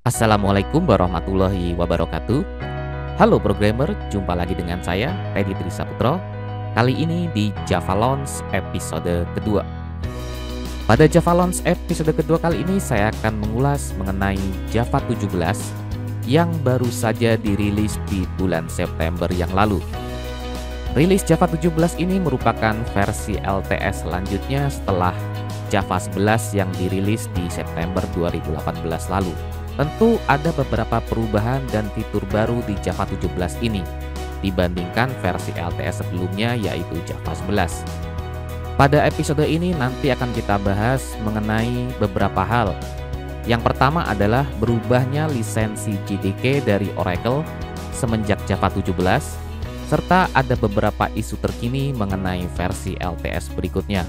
Assalamualaikum warahmatullahi wabarakatuh. Halo programmer, jumpa lagi dengan saya Teddy Trisaputra. Kali ini di Java Launch episode kedua. Pada Java Launch episode kedua kali ini saya akan mengulas mengenai Java 17 yang baru saja dirilis di bulan September yang lalu. Rilis Java 17 ini merupakan versi LTS selanjutnya setelah Java 11 yang dirilis di September 2018 lalu. Tentu ada beberapa perubahan dan fitur baru di Java 17 ini dibandingkan versi LTS sebelumnya yaitu Java 11. Pada episode ini nanti akan kita bahas mengenai beberapa hal. Yang pertama adalah berubahnya lisensi JDK dari Oracle semenjak Java 17 serta ada beberapa isu terkini mengenai versi LTS berikutnya.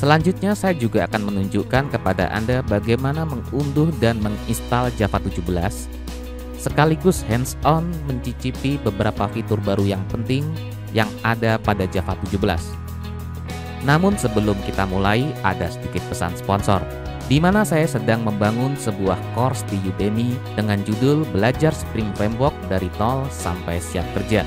Selanjutnya saya juga akan menunjukkan kepada Anda bagaimana mengunduh dan menginstal Java 17 sekaligus hands-on mencicipi beberapa fitur baru yang penting yang ada pada Java 17. Namun sebelum kita mulai ada sedikit pesan sponsor di mana saya sedang membangun sebuah course di Udemy dengan judul Belajar Spring Framework dari nol sampai siap kerja.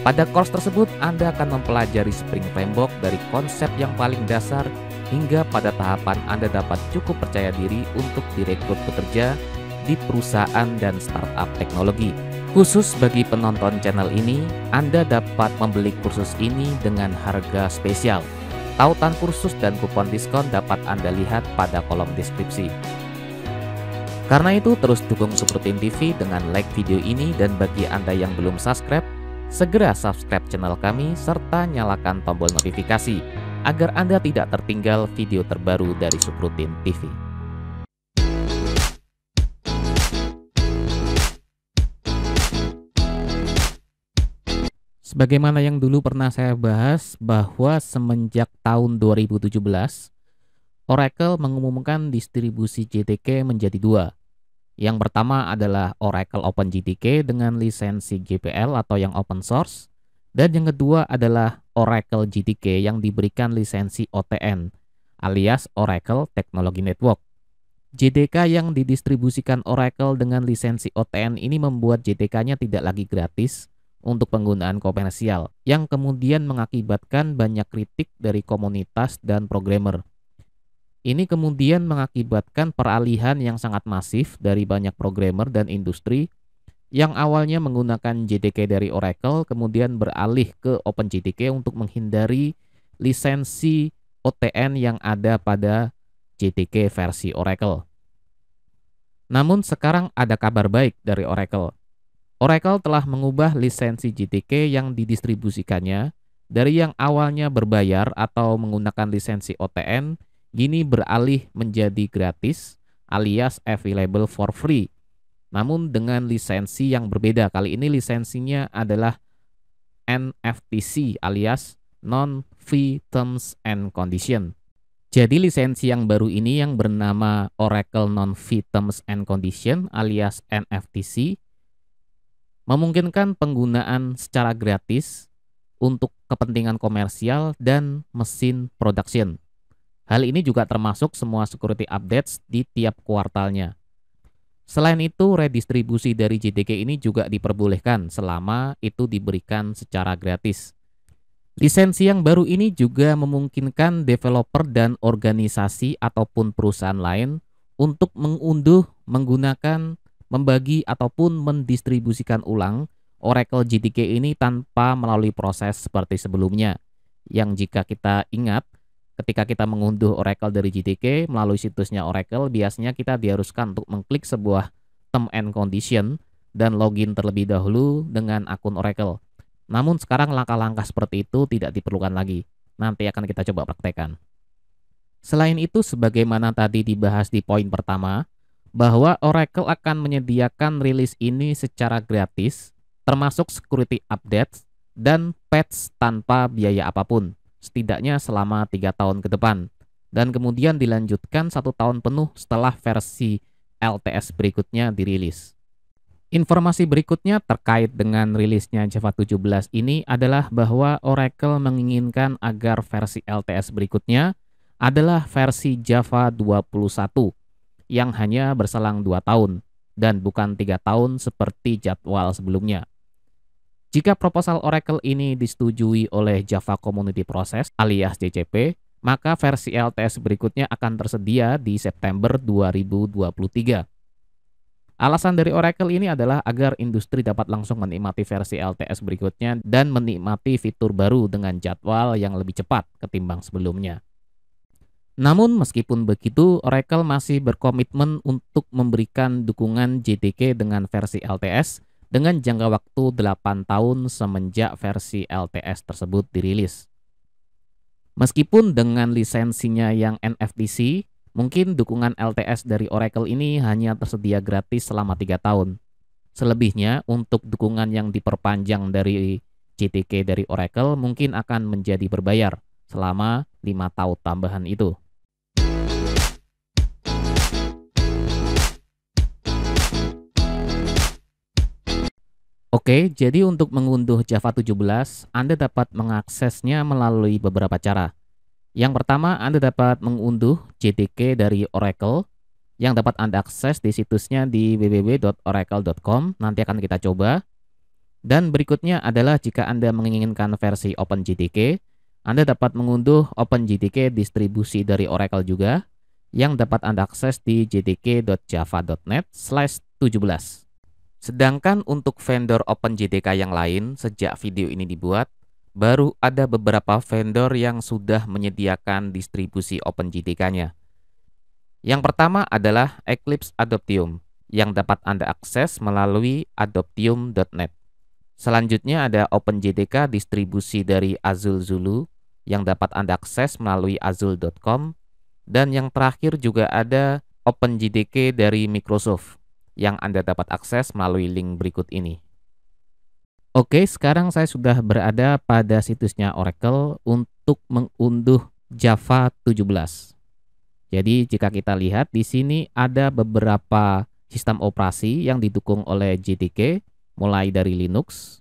Pada course tersebut, Anda akan mempelajari spring Framework dari konsep yang paling dasar hingga pada tahapan Anda dapat cukup percaya diri untuk direkrut pekerja di perusahaan dan startup teknologi. Khusus bagi penonton channel ini, Anda dapat membeli kursus ini dengan harga spesial. Tautan kursus dan kupon diskon dapat Anda lihat pada kolom deskripsi. Karena itu, terus dukung Super Team TV dengan like video ini dan bagi Anda yang belum subscribe, segera subscribe channel kami serta nyalakan tombol notifikasi agar Anda tidak tertinggal video terbaru dari Subrutin TV. Sebagaimana yang dulu pernah saya bahas bahwa semenjak tahun 2017, Oracle mengumumkan distribusi JTK menjadi dua, yang pertama adalah Oracle OpenGTK dengan lisensi GPL atau yang open source. Dan yang kedua adalah Oracle GTK yang diberikan lisensi OTN alias Oracle Technology Network. JDK yang didistribusikan Oracle dengan lisensi OTN ini membuat JDK-nya tidak lagi gratis untuk penggunaan komersial yang kemudian mengakibatkan banyak kritik dari komunitas dan programmer ini kemudian mengakibatkan peralihan yang sangat masif dari banyak programmer dan industri yang awalnya menggunakan JDK dari Oracle kemudian beralih ke OpenJDK untuk menghindari lisensi OTN yang ada pada JDK versi Oracle. Namun sekarang ada kabar baik dari Oracle. Oracle telah mengubah lisensi JDK yang didistribusikannya dari yang awalnya berbayar atau menggunakan lisensi OTN Gini beralih menjadi gratis alias available for free. Namun dengan lisensi yang berbeda. Kali ini lisensinya adalah NFTC alias non fee terms and condition. Jadi lisensi yang baru ini yang bernama Oracle Non-Fee Terms and Condition alias NFTC memungkinkan penggunaan secara gratis untuk kepentingan komersial dan mesin production. Hal ini juga termasuk semua security updates di tiap kuartalnya. Selain itu, redistribusi dari JDK ini juga diperbolehkan selama itu diberikan secara gratis. Lisensi yang baru ini juga memungkinkan developer dan organisasi ataupun perusahaan lain untuk mengunduh, menggunakan, membagi ataupun mendistribusikan ulang Oracle JDK ini tanpa melalui proses seperti sebelumnya. Yang jika kita ingat, Ketika kita mengunduh Oracle dari GTK melalui situsnya Oracle, biasanya kita diharuskan untuk mengklik sebuah term and condition dan login terlebih dahulu dengan akun Oracle. Namun sekarang langkah-langkah seperti itu tidak diperlukan lagi. Nanti akan kita coba praktekkan. Selain itu, sebagaimana tadi dibahas di poin pertama, bahwa Oracle akan menyediakan rilis ini secara gratis, termasuk security updates dan patch tanpa biaya apapun setidaknya selama tiga tahun ke depan dan kemudian dilanjutkan satu tahun penuh setelah versi LTS berikutnya dirilis. Informasi berikutnya terkait dengan rilisnya Java 17 ini adalah bahwa Oracle menginginkan agar versi LTS berikutnya adalah versi Java 21 yang hanya berselang 2 tahun dan bukan tiga tahun seperti jadwal sebelumnya. Jika proposal Oracle ini disetujui oleh Java Community Process alias JCP, maka versi LTS berikutnya akan tersedia di September 2023. Alasan dari Oracle ini adalah agar industri dapat langsung menikmati versi LTS berikutnya dan menikmati fitur baru dengan jadwal yang lebih cepat ketimbang sebelumnya. Namun meskipun begitu, Oracle masih berkomitmen untuk memberikan dukungan JDK dengan versi LTS dengan jangka waktu 8 tahun semenjak versi LTS tersebut dirilis. Meskipun dengan lisensinya yang NFTC, mungkin dukungan LTS dari Oracle ini hanya tersedia gratis selama 3 tahun. Selebihnya, untuk dukungan yang diperpanjang dari CTK dari Oracle mungkin akan menjadi berbayar selama 5 tahun tambahan itu. Oke, jadi untuk mengunduh Java 17, Anda dapat mengaksesnya melalui beberapa cara. Yang pertama, Anda dapat mengunduh JDK dari Oracle yang dapat Anda akses di situsnya di www.oracle.com. Nanti akan kita coba. Dan berikutnya adalah jika Anda menginginkan versi OpenJDK, Anda dapat mengunduh OpenJDK distribusi dari Oracle juga yang dapat Anda akses di jdk.java.net/17. Sedangkan untuk vendor OpenJDK yang lain sejak video ini dibuat, baru ada beberapa vendor yang sudah menyediakan distribusi OpenJDK-nya. Yang pertama adalah Eclipse Adoptium yang dapat Anda akses melalui adoptium.net. Selanjutnya ada OpenJDK distribusi dari Azul Zulu yang dapat Anda akses melalui azul.com dan yang terakhir juga ada OpenJDK dari Microsoft yang Anda dapat akses melalui link berikut ini. Oke, sekarang saya sudah berada pada situsnya Oracle untuk mengunduh Java 17. Jadi jika kita lihat di sini ada beberapa sistem operasi yang didukung oleh JDK mulai dari Linux.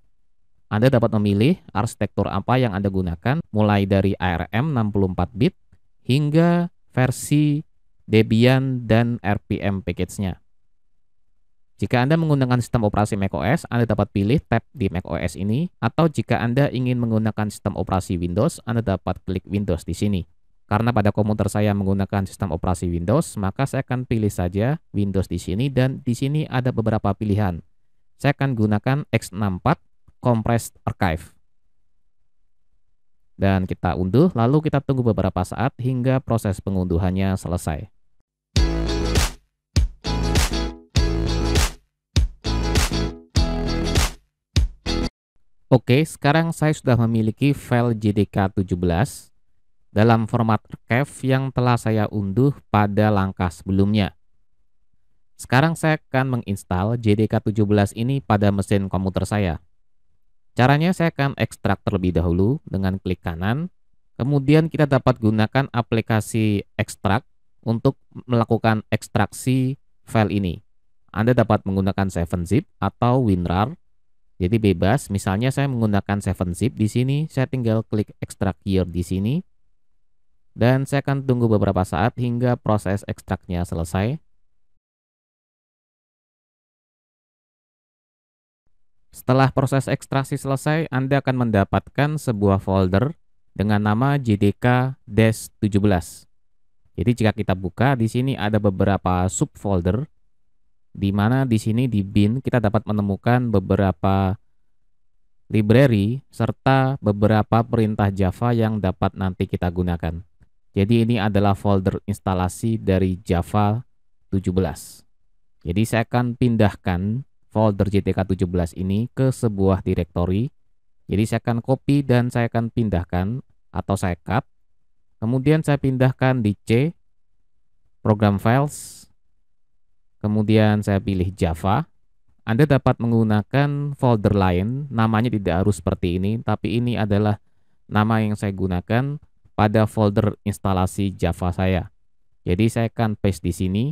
Anda dapat memilih arsitektur apa yang Anda gunakan mulai dari ARM 64 bit hingga versi Debian dan RPM package-nya. Jika Anda menggunakan sistem operasi macOS, Anda dapat pilih tab di macOS ini, atau jika Anda ingin menggunakan sistem operasi Windows, Anda dapat klik Windows di sini. Karena pada komputer saya menggunakan sistem operasi Windows, maka saya akan pilih saja Windows di sini, dan di sini ada beberapa pilihan. Saya akan gunakan X64 Compressed Archive. Dan kita unduh, lalu kita tunggu beberapa saat hingga proses pengunduhannya selesai. Oke, sekarang saya sudah memiliki file JDK17 dalam format archive yang telah saya unduh pada langkah sebelumnya. Sekarang saya akan menginstal JDK17 ini pada mesin komputer saya. Caranya saya akan ekstrak terlebih dahulu dengan klik kanan, kemudian kita dapat gunakan aplikasi ekstrak untuk melakukan ekstraksi file ini. Anda dapat menggunakan 7zip atau WinRAR jadi bebas, misalnya saya menggunakan 7zip di sini, saya tinggal klik extract here di sini. Dan saya akan tunggu beberapa saat hingga proses ekstraknya selesai. Setelah proses ekstraksi selesai, Anda akan mendapatkan sebuah folder dengan nama JDK-17. Jadi jika kita buka, di sini ada beberapa subfolder di mana di sini di bin kita dapat menemukan beberapa library serta beberapa perintah Java yang dapat nanti kita gunakan. Jadi ini adalah folder instalasi dari Java 17. Jadi saya akan pindahkan folder JTK 17 ini ke sebuah direktori. Jadi saya akan copy dan saya akan pindahkan atau saya cut. Kemudian saya pindahkan di C, program files, kemudian saya pilih Java. Anda dapat menggunakan folder lain, namanya tidak harus seperti ini, tapi ini adalah nama yang saya gunakan pada folder instalasi Java saya. Jadi saya akan paste di sini.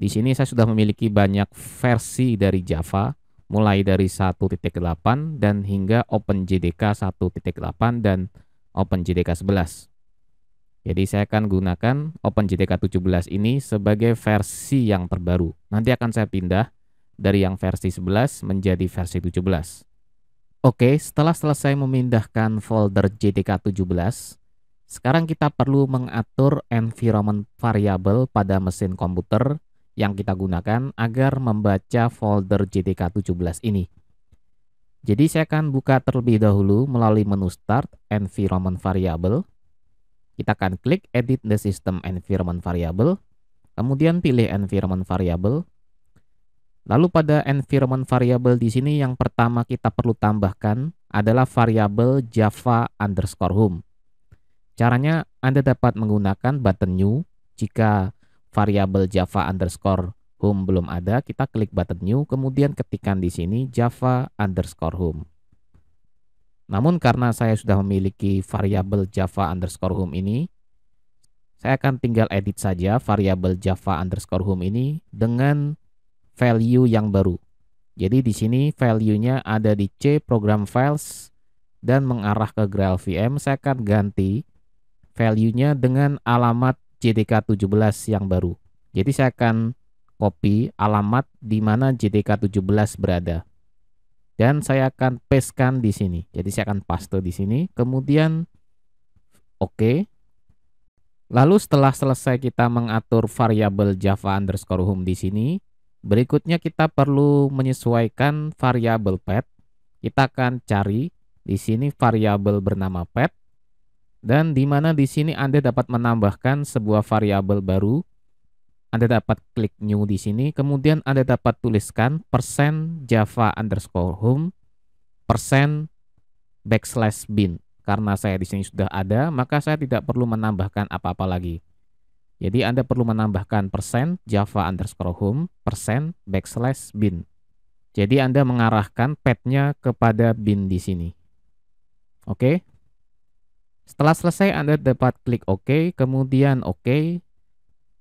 Di sini saya sudah memiliki banyak versi dari Java, mulai dari 1.8 dan hingga OpenJDK 1.8 dan OpenJDK 11. Jadi saya akan gunakan OpenJTK 17 ini sebagai versi yang terbaru. Nanti akan saya pindah dari yang versi 11 menjadi versi 17. Oke, setelah selesai memindahkan folder JDK 17, sekarang kita perlu mengatur environment variable pada mesin komputer yang kita gunakan agar membaca folder JDK 17 ini. Jadi saya akan buka terlebih dahulu melalui menu Start Environment Variable. Kita akan klik edit the system environment variable, kemudian pilih environment variable. Lalu pada environment variable di sini yang pertama kita perlu tambahkan adalah variabel java underscore home. Caranya Anda dapat menggunakan button new. Jika variabel java underscore home belum ada, kita klik button new, kemudian ketikkan di sini java underscore home. Namun karena saya sudah memiliki variabel java underscore home ini, saya akan tinggal edit saja variabel java underscore home ini dengan value yang baru. Jadi di sini value-nya ada di C program files dan mengarah ke GraalVM. Saya akan ganti value-nya dengan alamat JDK17 yang baru. Jadi saya akan copy alamat di mana JDK17 berada dan saya akan pastekan di sini. Jadi saya akan paste di sini, kemudian oke. Okay. Lalu setelah selesai kita mengatur variabel java underscore home di sini, berikutnya kita perlu menyesuaikan variabel pet. Kita akan cari di sini variabel bernama pet dan di mana di sini Anda dapat menambahkan sebuah variabel baru anda dapat klik new di sini, kemudian Anda dapat tuliskan persen java underscore home persen backslash bin. Karena saya di sini sudah ada, maka saya tidak perlu menambahkan apa-apa lagi. Jadi Anda perlu menambahkan persen java underscore home persen backslash bin. Jadi Anda mengarahkan padnya kepada bin di sini. Oke. Setelah selesai Anda dapat klik OK, kemudian OK,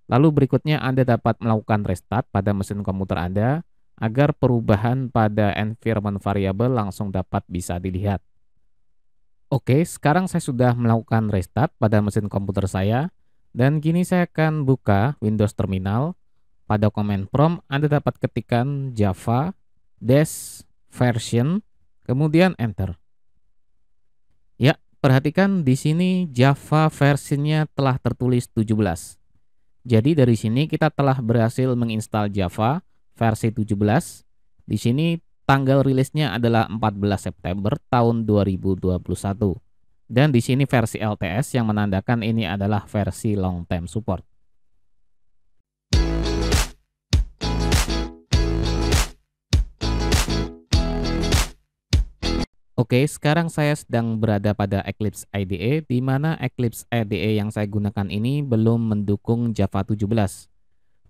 Lalu berikutnya Anda dapat melakukan restart pada mesin komputer Anda agar perubahan pada environment variable langsung dapat bisa dilihat. Oke, sekarang saya sudah melakukan restart pada mesin komputer saya dan kini saya akan buka Windows Terminal. Pada command prompt Anda dapat ketikkan java dash version kemudian enter. Ya, perhatikan di sini java versionnya telah tertulis 17. Jadi dari sini kita telah berhasil menginstal Java versi 17. Di sini tanggal rilisnya adalah 14 September tahun 2021. Dan di sini versi LTS yang menandakan ini adalah versi long term support. Oke, sekarang saya sedang berada pada Eclipse IDE, di mana Eclipse IDE yang saya gunakan ini belum mendukung Java 17.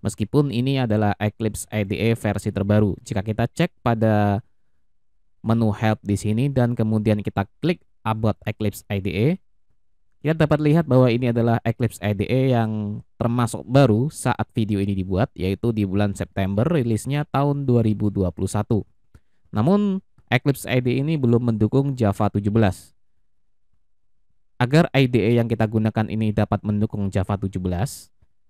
Meskipun ini adalah Eclipse IDE versi terbaru, jika kita cek pada menu help di sini dan kemudian kita klik about Eclipse IDE, kita dapat lihat bahwa ini adalah Eclipse IDE yang termasuk baru saat video ini dibuat, yaitu di bulan September rilisnya tahun 2021. Namun, Eclipse IDE ini belum mendukung Java 17. Agar IDE yang kita gunakan ini dapat mendukung Java 17,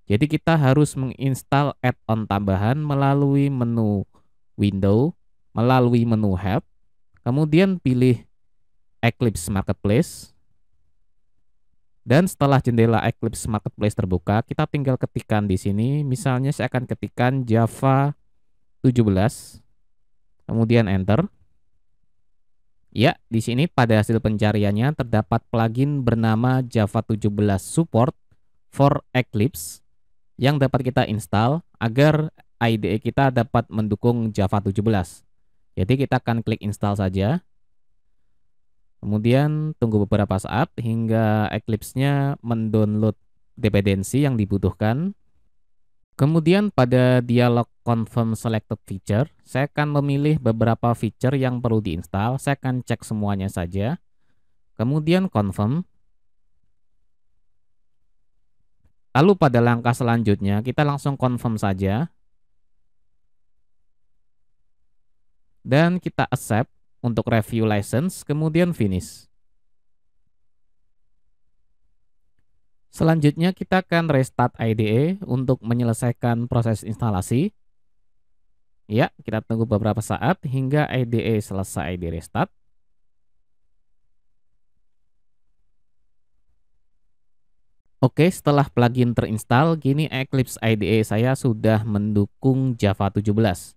jadi kita harus menginstal add-on tambahan melalui menu Window, melalui menu Help, kemudian pilih Eclipse Marketplace. Dan setelah jendela Eclipse Marketplace terbuka, kita tinggal ketikkan di sini. Misalnya saya akan ketikkan Java 17, kemudian Enter. Ya, di sini pada hasil pencariannya terdapat plugin bernama Java 17 Support for Eclipse yang dapat kita install agar IDE kita dapat mendukung Java 17. Jadi kita akan klik install saja. Kemudian tunggu beberapa saat hingga Eclipse-nya mendownload dependensi yang dibutuhkan Kemudian pada dialog confirm selected feature, saya akan memilih beberapa feature yang perlu diinstal. Saya akan cek semuanya saja. Kemudian confirm. Lalu pada langkah selanjutnya, kita langsung confirm saja. Dan kita accept untuk review license, kemudian finish. Selanjutnya kita akan restart IDE untuk menyelesaikan proses instalasi. Ya, kita tunggu beberapa saat hingga IDE selesai di restart. Oke, setelah plugin terinstall, kini Eclipse IDE saya sudah mendukung Java 17.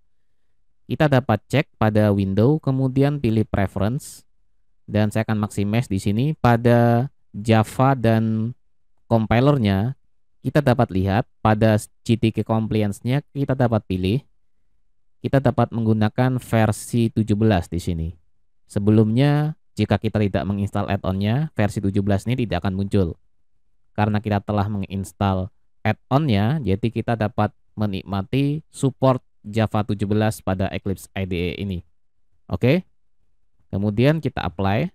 Kita dapat cek pada window, kemudian pilih preference, dan saya akan maximize di sini pada Java dan compilernya, kita dapat lihat pada GTK compliance-nya kita dapat pilih kita dapat menggunakan versi 17 di sini. Sebelumnya jika kita tidak menginstal add-onnya, versi 17 ini tidak akan muncul. Karena kita telah menginstal add-onnya, jadi kita dapat menikmati support Java 17 pada Eclipse IDE ini. Oke. Kemudian kita apply.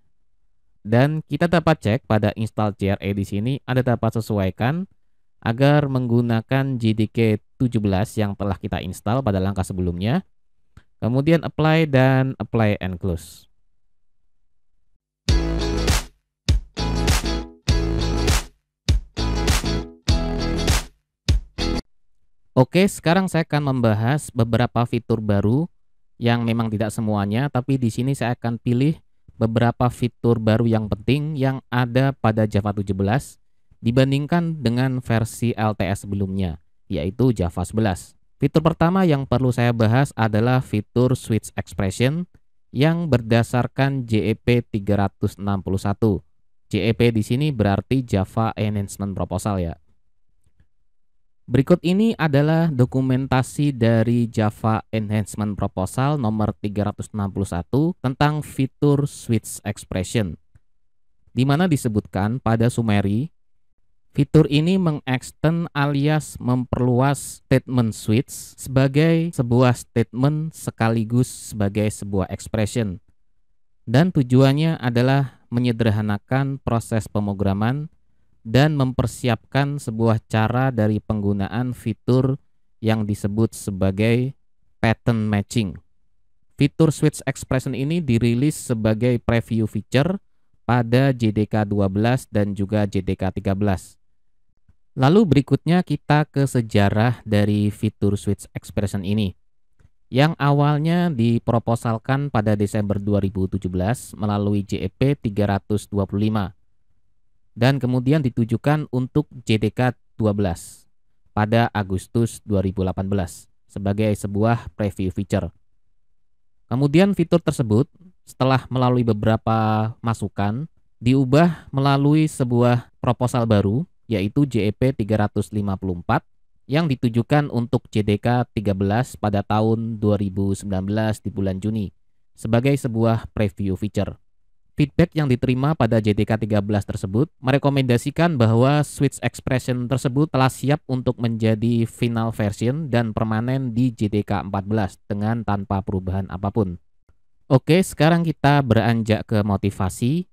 Dan kita dapat cek pada install CRE di sini Anda dapat sesuaikan agar menggunakan JDK 17 yang telah kita install pada langkah sebelumnya. Kemudian apply dan apply and close. Oke, sekarang saya akan membahas beberapa fitur baru yang memang tidak semuanya, tapi di sini saya akan pilih beberapa fitur baru yang penting yang ada pada Java 17 dibandingkan dengan versi LTS sebelumnya, yaitu Java 11. Fitur pertama yang perlu saya bahas adalah fitur switch expression yang berdasarkan JEP 361. JEP di sini berarti Java Enhancement Proposal ya. Berikut ini adalah dokumentasi dari Java Enhancement Proposal nomor 361 tentang fitur switch expression. Di mana disebutkan pada summary, fitur ini mengextend alias memperluas statement switch sebagai sebuah statement sekaligus sebagai sebuah expression. Dan tujuannya adalah menyederhanakan proses pemrograman dan mempersiapkan sebuah cara dari penggunaan fitur yang disebut sebagai pattern matching. Fitur switch expression ini dirilis sebagai preview feature pada JDK 12 dan juga JDK 13. Lalu berikutnya kita ke sejarah dari fitur switch expression ini yang awalnya diproposalkan pada Desember 2017 melalui JEP 325 dan kemudian ditujukan untuk JDK 12 pada Agustus 2018 sebagai sebuah preview feature. Kemudian fitur tersebut setelah melalui beberapa masukan diubah melalui sebuah proposal baru yaitu JEP 354 yang ditujukan untuk JDK 13 pada tahun 2019 di bulan Juni sebagai sebuah preview feature. Feedback yang diterima pada JDK 13 tersebut merekomendasikan bahwa switch expression tersebut telah siap untuk menjadi final version dan permanen di JDK 14 dengan tanpa perubahan apapun. Oke, sekarang kita beranjak ke motivasi.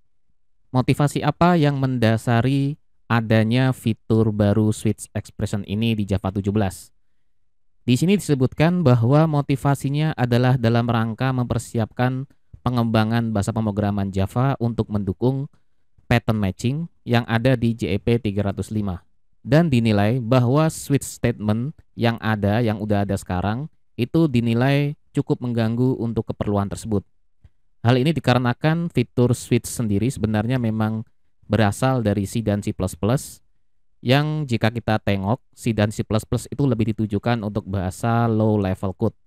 Motivasi apa yang mendasari adanya fitur baru switch expression ini di Java 17? Di sini disebutkan bahwa motivasinya adalah dalam rangka mempersiapkan pengembangan bahasa pemrograman Java untuk mendukung pattern matching yang ada di JEP 305 dan dinilai bahwa switch statement yang ada yang udah ada sekarang itu dinilai cukup mengganggu untuk keperluan tersebut. Hal ini dikarenakan fitur switch sendiri sebenarnya memang berasal dari C dan C++ yang jika kita tengok C dan C++ itu lebih ditujukan untuk bahasa low level code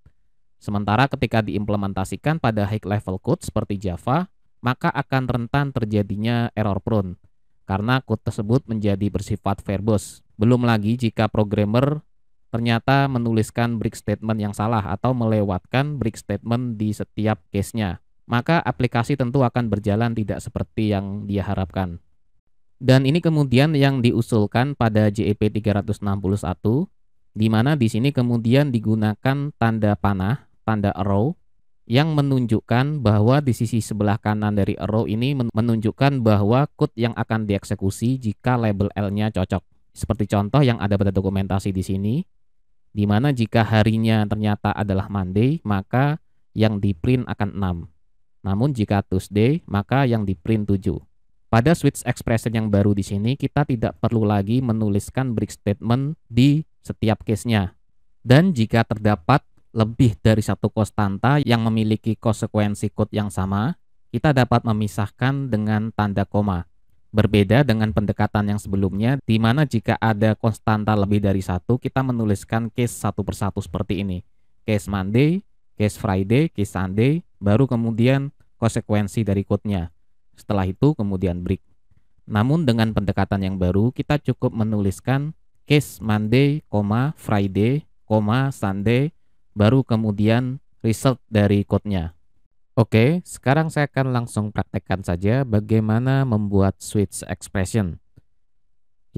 Sementara ketika diimplementasikan pada high level code seperti Java, maka akan rentan terjadinya error prone karena code tersebut menjadi bersifat verbose. Belum lagi jika programmer ternyata menuliskan break statement yang salah atau melewatkan break statement di setiap case-nya, maka aplikasi tentu akan berjalan tidak seperti yang dia harapkan. Dan ini kemudian yang diusulkan pada JEP 361 di mana di sini kemudian digunakan tanda panah tanda arrow yang menunjukkan bahwa di sisi sebelah kanan dari arrow ini menunjukkan bahwa code yang akan dieksekusi jika label L-nya cocok. Seperti contoh yang ada pada dokumentasi di sini, di mana jika harinya ternyata adalah Monday, maka yang di print akan 6. Namun jika Tuesday, maka yang di print 7. Pada switch expression yang baru di sini, kita tidak perlu lagi menuliskan break statement di setiap case-nya. Dan jika terdapat lebih dari satu konstanta yang memiliki konsekuensi kod yang sama, kita dapat memisahkan dengan tanda koma. Berbeda dengan pendekatan yang sebelumnya, di mana jika ada konstanta lebih dari satu, kita menuliskan case satu persatu seperti ini. Case Monday, case Friday, case Sunday, baru kemudian konsekuensi dari code-nya. Setelah itu kemudian break. Namun dengan pendekatan yang baru, kita cukup menuliskan case Monday, Friday, Sunday, baru kemudian result dari code-nya. Oke, sekarang saya akan langsung praktekkan saja bagaimana membuat switch expression.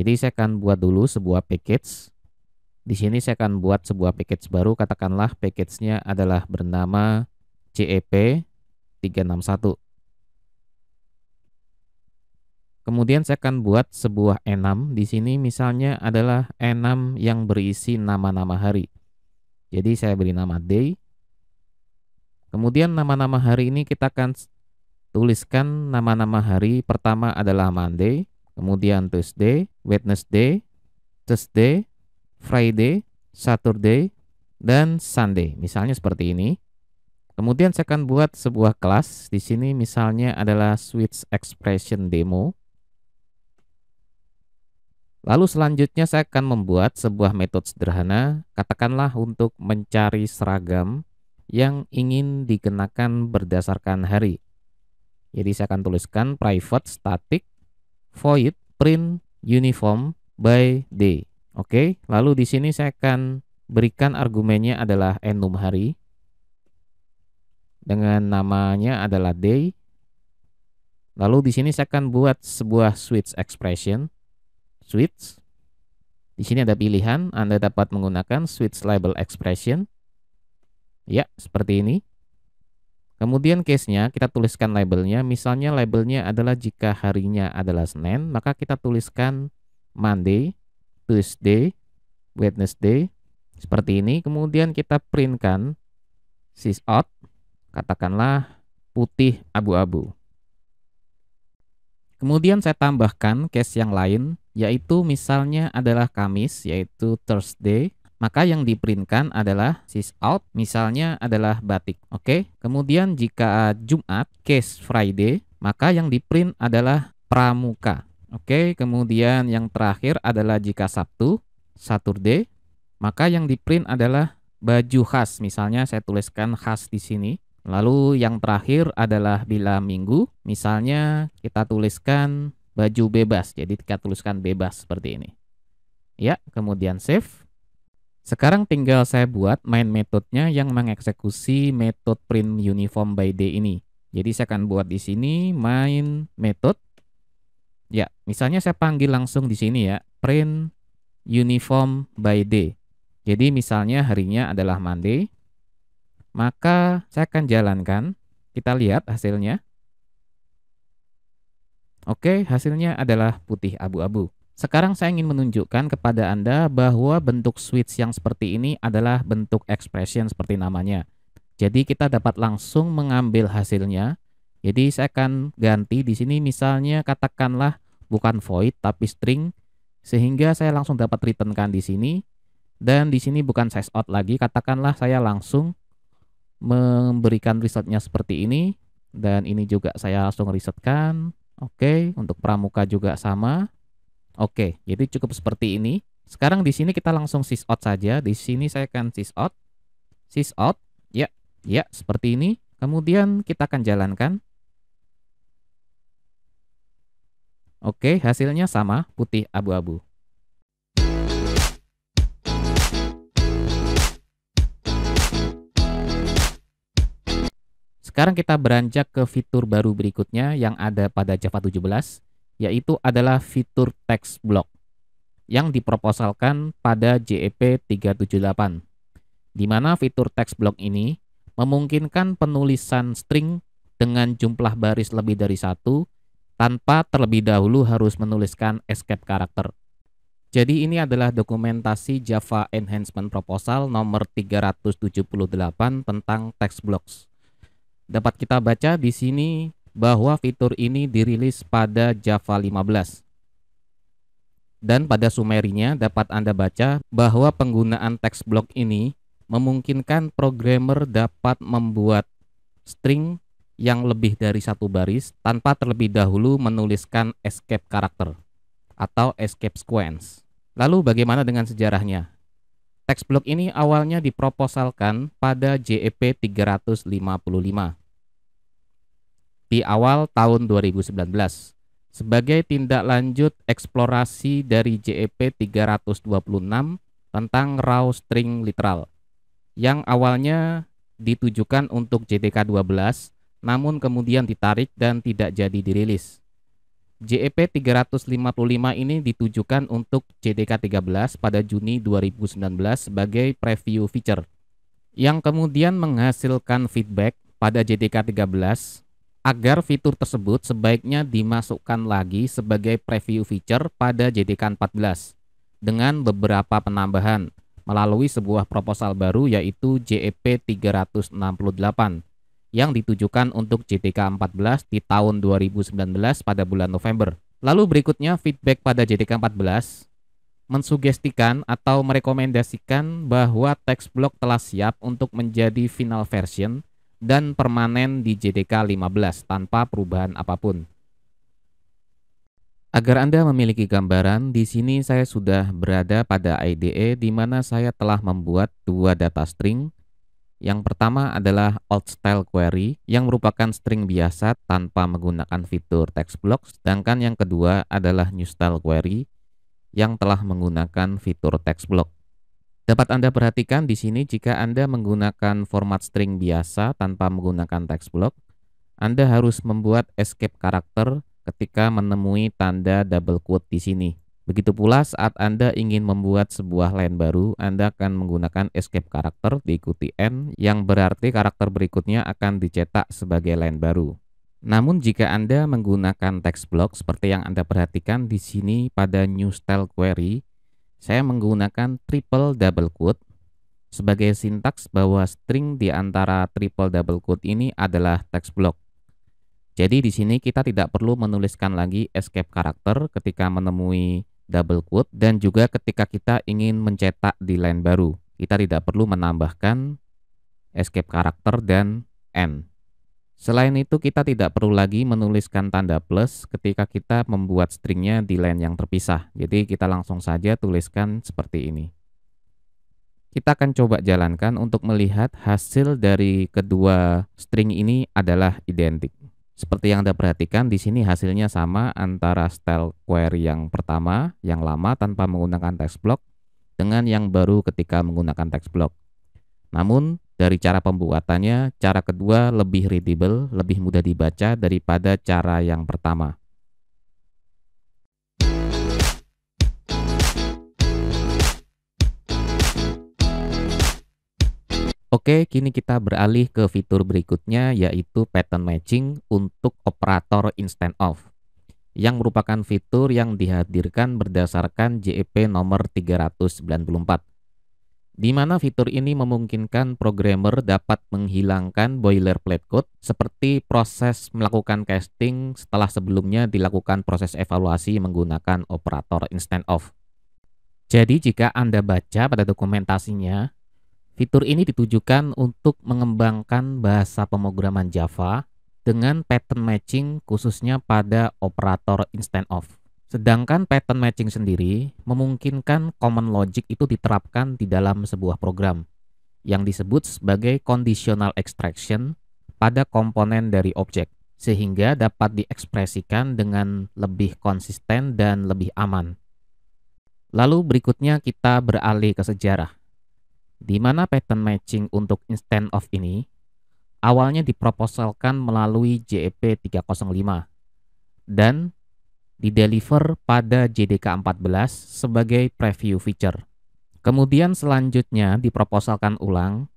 Jadi saya akan buat dulu sebuah package. Di sini saya akan buat sebuah package baru, katakanlah package-nya adalah bernama CEP 361. Kemudian saya akan buat sebuah enam. Di sini misalnya adalah enam yang berisi nama-nama hari. Jadi saya beri nama day. Kemudian nama-nama hari ini kita akan tuliskan nama-nama hari. Pertama adalah Monday, kemudian Tuesday, Wednesday, Thursday, Friday, Saturday, dan Sunday. Misalnya seperti ini. Kemudian saya akan buat sebuah kelas. Di sini misalnya adalah switch expression demo. Lalu selanjutnya saya akan membuat sebuah metode sederhana, katakanlah untuk mencari seragam yang ingin dikenakan berdasarkan hari. Jadi saya akan tuliskan private static void print uniform by day. Oke, lalu di sini saya akan berikan argumennya adalah enum hari dengan namanya adalah day. Lalu di sini saya akan buat sebuah switch expression switch. Di sini ada pilihan, Anda dapat menggunakan switch label expression. Ya, seperti ini. Kemudian case-nya kita tuliskan labelnya. Misalnya labelnya adalah jika harinya adalah Senin, maka kita tuliskan Monday, Tuesday, Wednesday, seperti ini. Kemudian kita printkan out katakanlah putih abu-abu. Kemudian saya tambahkan case yang lain yaitu misalnya adalah Kamis yaitu Thursday maka yang diprintkan adalah sis out misalnya adalah batik oke okay? kemudian jika Jumat case Friday maka yang diprint adalah pramuka oke okay? kemudian yang terakhir adalah jika Sabtu Saturday maka yang diprint adalah baju khas misalnya saya tuliskan khas di sini lalu yang terakhir adalah bila minggu misalnya kita tuliskan baju bebas. Jadi kita tuliskan bebas seperti ini. Ya, kemudian save. Sekarang tinggal saya buat main metodenya yang mengeksekusi metode print uniform by day ini. Jadi saya akan buat di sini main method. Ya, misalnya saya panggil langsung di sini ya, print uniform by day. Jadi misalnya harinya adalah Monday, maka saya akan jalankan. Kita lihat hasilnya. Oke, hasilnya adalah putih abu-abu. Sekarang saya ingin menunjukkan kepada Anda bahwa bentuk switch yang seperti ini adalah bentuk expression seperti namanya. Jadi kita dapat langsung mengambil hasilnya. Jadi saya akan ganti di sini misalnya katakanlah bukan void tapi string sehingga saya langsung dapat returnkan di sini dan di sini bukan size out lagi katakanlah saya langsung memberikan resultnya seperti ini dan ini juga saya langsung resetkan Oke, untuk pramuka juga sama. Oke, jadi cukup seperti ini. Sekarang di sini kita langsung sys out saja. Di sini saya akan sys out. Sys out. Ya, ya seperti ini. Kemudian kita akan jalankan. Oke, hasilnya sama, putih abu-abu. Sekarang kita beranjak ke fitur baru berikutnya yang ada pada Java 17, yaitu adalah fitur text block yang diproposalkan pada JEP 378, di mana fitur text block ini memungkinkan penulisan string dengan jumlah baris lebih dari satu tanpa terlebih dahulu harus menuliskan escape karakter. Jadi ini adalah dokumentasi Java Enhancement Proposal nomor 378 tentang text blocks dapat kita baca di sini bahwa fitur ini dirilis pada Java 15. Dan pada sumerinya dapat Anda baca bahwa penggunaan text block ini memungkinkan programmer dapat membuat string yang lebih dari satu baris tanpa terlebih dahulu menuliskan escape karakter atau escape sequence. Lalu bagaimana dengan sejarahnya? Text block ini awalnya diproposalkan pada JEP 355 di awal tahun 2019 sebagai tindak lanjut eksplorasi dari JEP 326 tentang raw string literal yang awalnya ditujukan untuk JTK 12 namun kemudian ditarik dan tidak jadi dirilis. JEP 355 ini ditujukan untuk JTK 13 pada Juni 2019 sebagai preview feature yang kemudian menghasilkan feedback pada JTK 13 Agar fitur tersebut sebaiknya dimasukkan lagi sebagai preview feature pada JDK 14 dengan beberapa penambahan melalui sebuah proposal baru yaitu JEP 368 yang ditujukan untuk JDK 14 di tahun 2019 pada bulan November. Lalu berikutnya feedback pada JDK 14 mensugestikan atau merekomendasikan bahwa text block telah siap untuk menjadi final version dan permanen di JDK 15 tanpa perubahan apapun. Agar Anda memiliki gambaran, di sini saya sudah berada pada IDE di mana saya telah membuat dua data string. Yang pertama adalah old style query yang merupakan string biasa tanpa menggunakan fitur text block, sedangkan yang kedua adalah new style query yang telah menggunakan fitur text block. Dapat Anda perhatikan di sini jika Anda menggunakan format string biasa tanpa menggunakan text block, Anda harus membuat escape karakter ketika menemui tanda double quote di sini. Begitu pula saat Anda ingin membuat sebuah line baru, Anda akan menggunakan escape karakter diikuti N yang berarti karakter berikutnya akan dicetak sebagai line baru. Namun jika Anda menggunakan text block seperti yang Anda perhatikan di sini pada new style query, saya menggunakan triple double quote sebagai sintaks bahwa string di antara triple double quote ini adalah text block. Jadi di sini kita tidak perlu menuliskan lagi escape karakter ketika menemui double quote dan juga ketika kita ingin mencetak di line baru. Kita tidak perlu menambahkan escape karakter dan end. Selain itu, kita tidak perlu lagi menuliskan tanda plus ketika kita membuat stringnya di line yang terpisah. Jadi kita langsung saja tuliskan seperti ini. Kita akan coba jalankan untuk melihat hasil dari kedua string ini adalah identik. Seperti yang Anda perhatikan, di sini hasilnya sama antara style query yang pertama, yang lama tanpa menggunakan text block, dengan yang baru ketika menggunakan text block. Namun, dari cara pembuatannya, cara kedua lebih readable, lebih mudah dibaca daripada cara yang pertama. Oke, kini kita beralih ke fitur berikutnya yaitu pattern matching untuk operator instant off yang merupakan fitur yang dihadirkan berdasarkan JEP nomor 394 di mana fitur ini memungkinkan programmer dapat menghilangkan boilerplate code seperti proses melakukan casting setelah sebelumnya dilakukan proses evaluasi menggunakan operator instant of. Jadi jika Anda baca pada dokumentasinya, fitur ini ditujukan untuk mengembangkan bahasa pemrograman Java dengan pattern matching khususnya pada operator instant of. Sedangkan pattern matching sendiri memungkinkan common logic itu diterapkan di dalam sebuah program yang disebut sebagai conditional extraction pada komponen dari objek sehingga dapat diekspresikan dengan lebih konsisten dan lebih aman. Lalu berikutnya kita beralih ke sejarah. Di mana pattern matching untuk instant of ini awalnya diproposalkan melalui JEP 305 dan dideliver pada JDK 14 sebagai preview feature. Kemudian selanjutnya diproposalkan ulang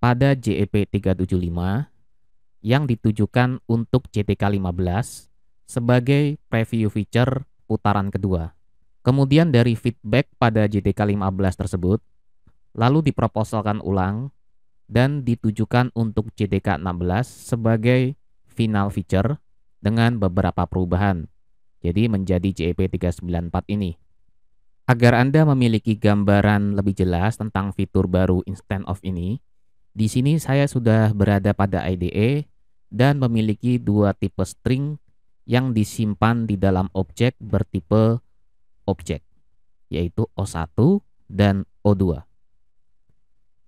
pada JEP 375 yang ditujukan untuk JDK 15 sebagai preview feature putaran kedua. Kemudian dari feedback pada JDK 15 tersebut, lalu diproposalkan ulang dan ditujukan untuk JDK 16 sebagai final feature dengan beberapa perubahan jadi menjadi JEP394 ini. Agar Anda memiliki gambaran lebih jelas tentang fitur baru Instant Off ini, di sini saya sudah berada pada IDE dan memiliki dua tipe string yang disimpan di dalam objek bertipe objek, yaitu O1 dan O2.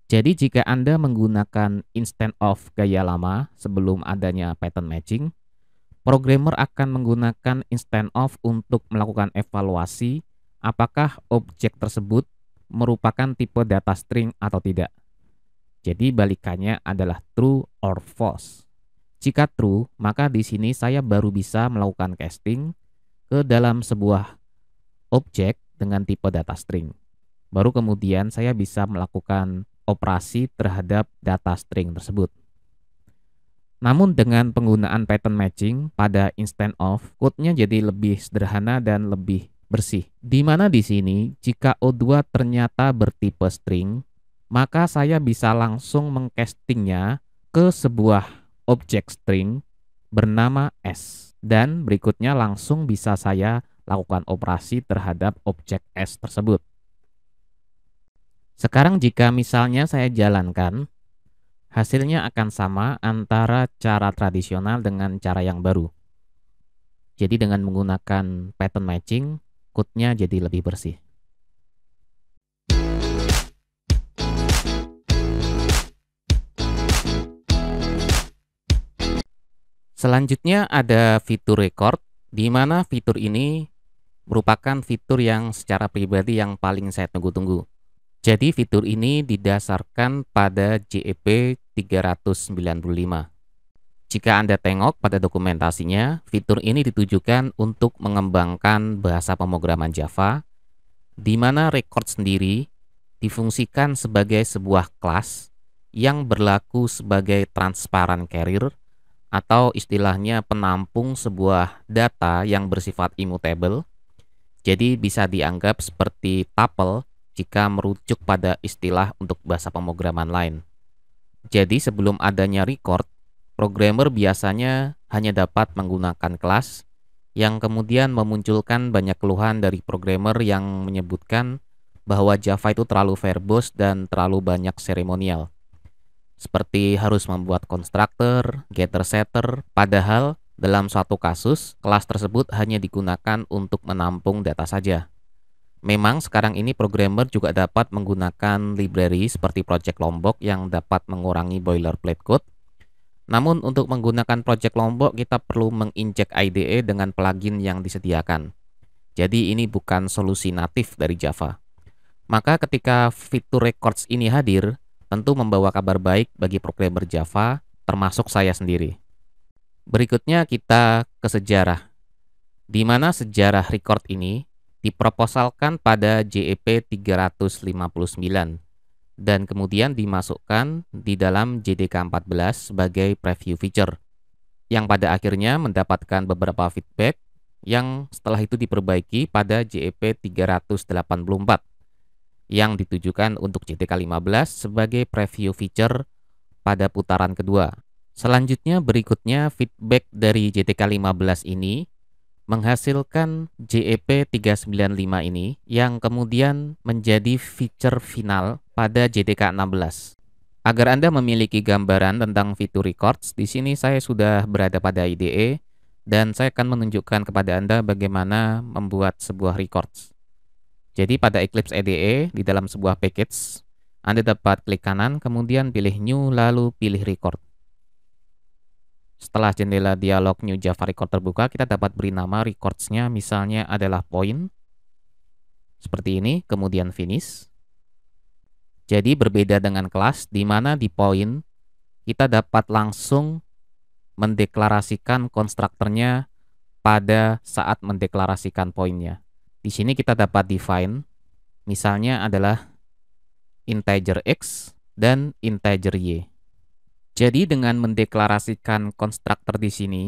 Jadi jika Anda menggunakan instant Off gaya lama sebelum adanya pattern matching, Programmer akan menggunakan instance of untuk melakukan evaluasi apakah objek tersebut merupakan tipe data string atau tidak. Jadi balikannya adalah true or false. Jika true, maka di sini saya baru bisa melakukan casting ke dalam sebuah objek dengan tipe data string. Baru kemudian saya bisa melakukan operasi terhadap data string tersebut. Namun dengan penggunaan pattern matching pada instant of, code-nya jadi lebih sederhana dan lebih bersih. Di mana di sini jika O2 ternyata bertipe string, maka saya bisa langsung mengcastingnya ke sebuah objek string bernama S. Dan berikutnya langsung bisa saya lakukan operasi terhadap objek S tersebut. Sekarang jika misalnya saya jalankan, hasilnya akan sama antara cara tradisional dengan cara yang baru. Jadi dengan menggunakan pattern matching, code-nya jadi lebih bersih. Selanjutnya ada fitur record, di mana fitur ini merupakan fitur yang secara pribadi yang paling saya tunggu-tunggu. Jadi fitur ini didasarkan pada JEP 395. Jika Anda tengok pada dokumentasinya, fitur ini ditujukan untuk mengembangkan bahasa pemrograman Java, di mana record sendiri difungsikan sebagai sebuah kelas yang berlaku sebagai transparan carrier atau istilahnya penampung sebuah data yang bersifat immutable. Jadi bisa dianggap seperti tuple jika merujuk pada istilah untuk bahasa pemrograman lain. Jadi sebelum adanya record, programmer biasanya hanya dapat menggunakan kelas yang kemudian memunculkan banyak keluhan dari programmer yang menyebutkan bahwa Java itu terlalu verbose dan terlalu banyak seremonial. Seperti harus membuat konstruktor, getter setter, padahal dalam suatu kasus, kelas tersebut hanya digunakan untuk menampung data saja. Memang sekarang ini programmer juga dapat menggunakan library seperti Project Lombok yang dapat mengurangi boilerplate code. Namun untuk menggunakan Project Lombok kita perlu menginjek IDE dengan plugin yang disediakan. Jadi ini bukan solusi natif dari Java. Maka ketika fitur records ini hadir, tentu membawa kabar baik bagi programmer Java, termasuk saya sendiri. Berikutnya kita ke sejarah. Di mana sejarah record ini diproposalkan pada JEP 359 dan kemudian dimasukkan di dalam JDK 14 sebagai preview feature yang pada akhirnya mendapatkan beberapa feedback yang setelah itu diperbaiki pada JEP 384 yang ditujukan untuk JDK 15 sebagai preview feature pada putaran kedua. Selanjutnya berikutnya feedback dari JTK 15 ini menghasilkan JEP 395 ini yang kemudian menjadi fitur final pada JDK 16. Agar Anda memiliki gambaran tentang fitur records, di sini saya sudah berada pada IDE dan saya akan menunjukkan kepada Anda bagaimana membuat sebuah records. Jadi pada Eclipse IDE di dalam sebuah package, Anda dapat klik kanan kemudian pilih new lalu pilih record. Setelah jendela dialog New Java Record terbuka, kita dapat beri nama recordsnya misalnya adalah point. Seperti ini, kemudian finish. Jadi berbeda dengan kelas, di mana di point kita dapat langsung mendeklarasikan konstruktornya pada saat mendeklarasikan poinnya. Di sini kita dapat define, misalnya adalah integer x dan integer y. Jadi dengan mendeklarasikan konstruktor di sini,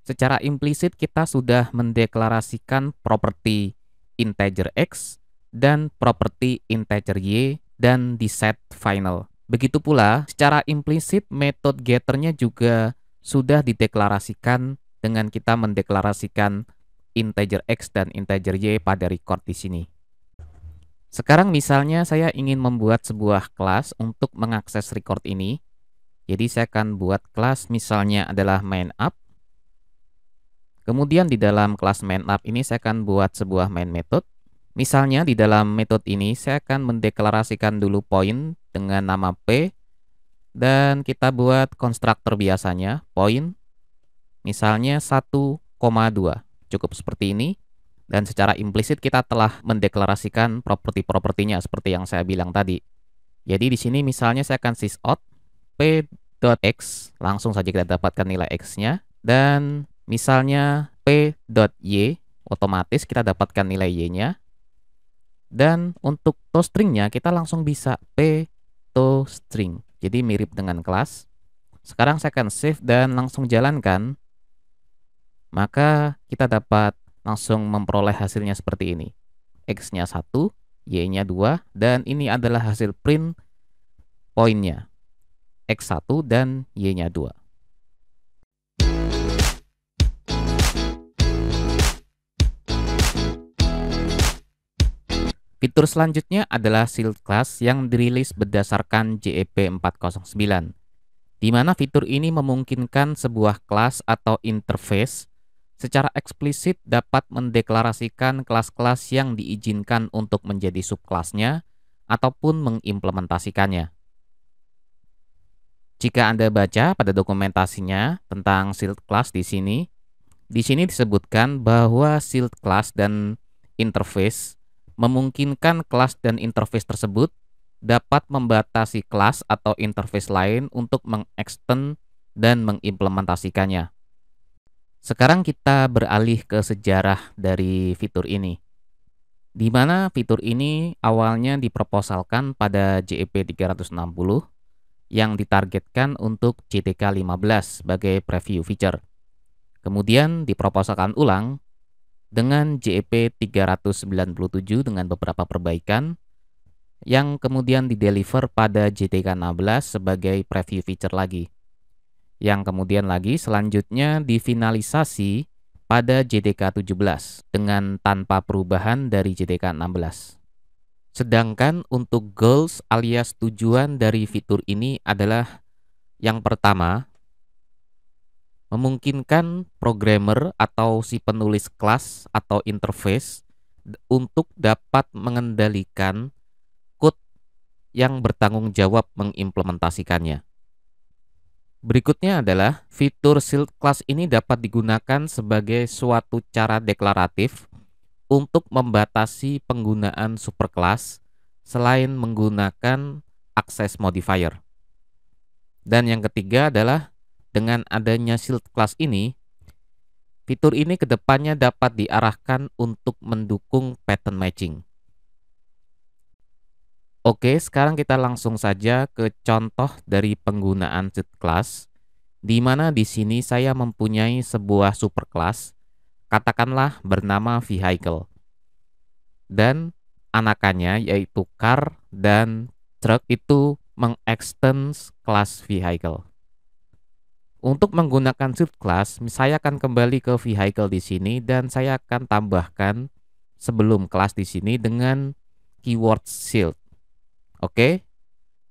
secara implisit kita sudah mendeklarasikan properti integer x dan properti integer y dan di set final. Begitu pula, secara implisit metode getternya juga sudah dideklarasikan dengan kita mendeklarasikan integer x dan integer y pada record di sini. Sekarang misalnya saya ingin membuat sebuah kelas untuk mengakses record ini jadi saya akan buat kelas misalnya adalah main up. Kemudian di dalam kelas main up ini saya akan buat sebuah main method. Misalnya di dalam method ini saya akan mendeklarasikan dulu point dengan nama P dan kita buat konstruktor biasanya point misalnya 1,2 cukup seperti ini dan secara implisit kita telah mendeklarasikan properti-propertinya seperti yang saya bilang tadi. Jadi di sini misalnya saya akan sysout p.x langsung saja kita dapatkan nilai x-nya dan misalnya p.y otomatis kita dapatkan nilai y-nya dan untuk to string nya kita langsung bisa p to string jadi mirip dengan kelas sekarang saya akan save dan langsung jalankan maka kita dapat langsung memperoleh hasilnya seperti ini x-nya 1 y-nya 2 dan ini adalah hasil print poinnya X1 dan Y-nya 2. Fitur selanjutnya adalah shield class yang dirilis berdasarkan JEP 409, di mana fitur ini memungkinkan sebuah kelas atau interface secara eksplisit dapat mendeklarasikan kelas-kelas yang diizinkan untuk menjadi subkelasnya ataupun mengimplementasikannya. Jika Anda baca pada dokumentasinya tentang shield class di sini, di sini disebutkan bahwa shield class dan interface memungkinkan kelas dan interface tersebut dapat membatasi kelas atau interface lain untuk mengextend dan mengimplementasikannya. Sekarang kita beralih ke sejarah dari fitur ini. Di mana fitur ini awalnya diproposalkan pada JEP 360 yang ditargetkan untuk CTK 15 sebagai preview feature. Kemudian diproposalkan ulang dengan JEP 397 dengan beberapa perbaikan yang kemudian dideliver pada JTK 16 sebagai preview feature lagi. Yang kemudian lagi selanjutnya difinalisasi pada JTK 17 dengan tanpa perubahan dari JTK 16. Sedangkan untuk goals alias tujuan dari fitur ini adalah yang pertama memungkinkan programmer atau si penulis kelas atau interface untuk dapat mengendalikan code yang bertanggung jawab mengimplementasikannya. Berikutnya adalah fitur shield class ini dapat digunakan sebagai suatu cara deklaratif untuk membatasi penggunaan superclass selain menggunakan access modifier. Dan yang ketiga adalah dengan adanya shield class ini, fitur ini kedepannya dapat diarahkan untuk mendukung pattern matching. Oke, sekarang kita langsung saja ke contoh dari penggunaan shield class, di mana di sini saya mempunyai sebuah superclass katakanlah bernama vehicle. Dan anakannya yaitu car dan truck itu mengextend kelas vehicle. Untuk menggunakan subclass, saya akan kembali ke vehicle di sini dan saya akan tambahkan sebelum kelas di sini dengan keyword shield. Oke?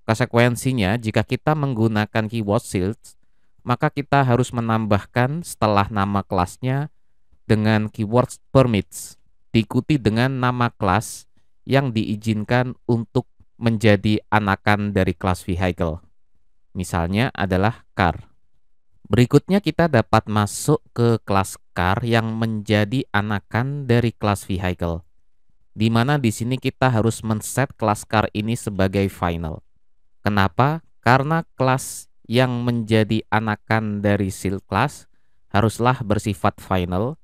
Konsekuensinya jika kita menggunakan keyword shield, maka kita harus menambahkan setelah nama kelasnya dengan keywords permits diikuti dengan nama kelas yang diizinkan untuk menjadi anakan dari kelas vehicle. Misalnya adalah car. Berikutnya kita dapat masuk ke kelas car yang menjadi anakan dari kelas vehicle. Di mana di sini kita harus men-set kelas car ini sebagai final. Kenapa? Karena kelas yang menjadi anakan dari sil class haruslah bersifat final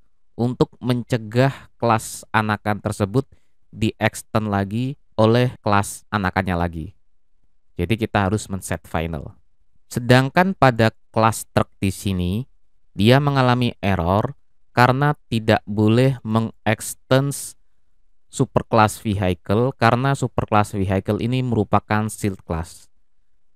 untuk mencegah kelas anakan tersebut di extend lagi oleh kelas anakannya lagi. Jadi kita harus men-set final. Sedangkan pada kelas truk di sini, dia mengalami error karena tidak boleh mengextend superclass vehicle karena superclass vehicle ini merupakan shield class.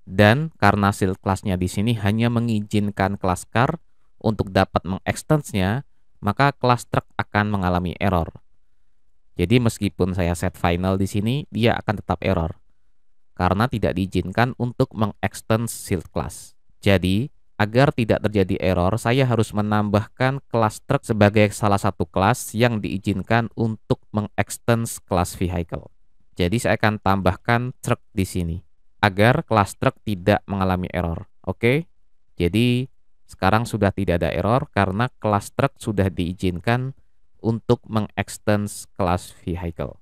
Dan karena shield classnya di sini hanya mengizinkan kelas car untuk dapat mengextendnya, maka kelas truk akan mengalami error. Jadi meskipun saya set final di sini, dia akan tetap error karena tidak diizinkan untuk mengextend shield class. Jadi, agar tidak terjadi error, saya harus menambahkan kelas truk sebagai salah satu kelas yang diizinkan untuk mengextend kelas vehicle. Jadi saya akan tambahkan truk di sini agar kelas truk tidak mengalami error. Oke. Jadi sekarang sudah tidak ada error karena kelas truk sudah diizinkan untuk mengextends kelas vehicle.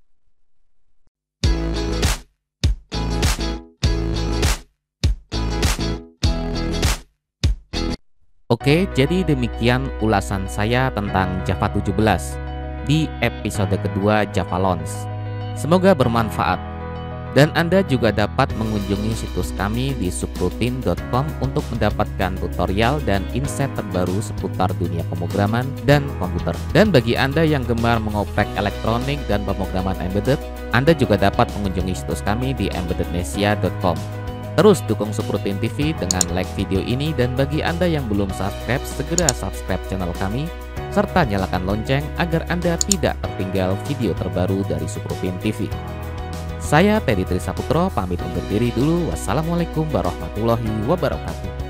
Oke, jadi demikian ulasan saya tentang Java 17 di episode kedua Java Launch. Semoga bermanfaat. Dan Anda juga dapat mengunjungi situs kami di subrutin.com untuk mendapatkan tutorial dan insight terbaru seputar dunia pemrograman dan komputer. Dan bagi Anda yang gemar mengoprek elektronik dan pemrograman embedded, Anda juga dapat mengunjungi situs kami di embeddednesia.com. Terus dukung Subrutin TV dengan like video ini dan bagi Anda yang belum subscribe, segera subscribe channel kami serta nyalakan lonceng agar Anda tidak tertinggal video terbaru dari Subrutin TV. Saya Peri Trisaputro pamit undur diri dulu. Wassalamualaikum warahmatullahi wabarakatuh.